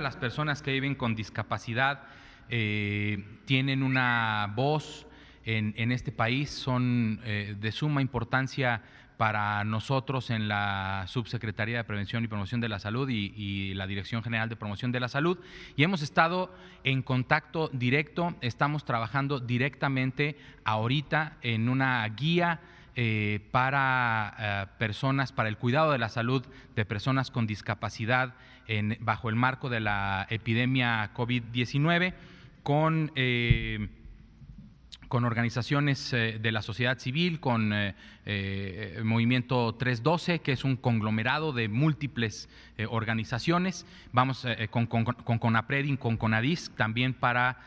las personas que viven con discapacidad eh, tienen una voz en, este país, son eh, de suma importancia para nosotros en la Subsecretaría de Prevención y Promoción de la Salud y, y, la Dirección General de Promoción de la Salud. Y hemos estado en contacto directo, estamos trabajando directamente ahorita en una guía eh, para eh, personas, para el cuidado de la salud de personas con discapacidad bajo el marco de la epidemia COVID-19 con, eh, con organizaciones de la sociedad civil, con Movimiento 312, que es un conglomerado de múltiples organizaciones. Vamos con, con, con Conapredin, con Conadis, también para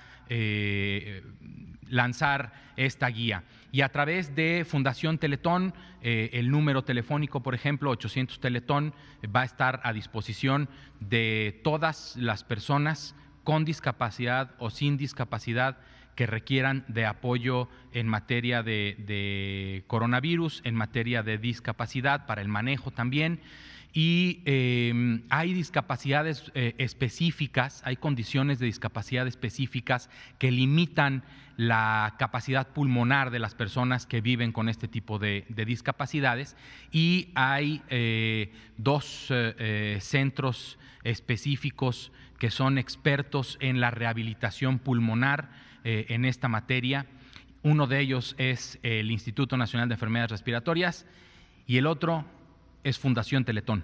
lanzar esta guía. Y a través de Fundación Teletón, eh, el número telefónico, por ejemplo, 800 Teletón, va a estar a disposición de todas las personas con discapacidad o sin discapacidad que requieran de apoyo en materia de coronavirus, en materia de discapacidad, para el manejo también y em, hay discapacidades eh, específicas, hay condiciones de discapacidad específicas que limitan la capacidad pulmonar de las personas que viven con este tipo de, discapacidades y hay eh, dos eh, centros específicos que son expertos en la rehabilitación pulmonar en esta materia. Uno de ellos es el Instituto Nacional de Enfermedades Respiratorias y el otro es Fundación Teletón.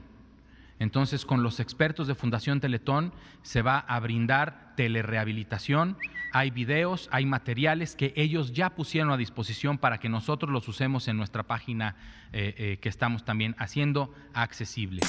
Entonces, con los expertos de Fundación Teletón se va a brindar telerehabilitación. Hay videos, hay materiales que ellos ya pusieron a disposición para que nosotros los usemos en nuestra página eh, eh, que estamos también haciendo accesible.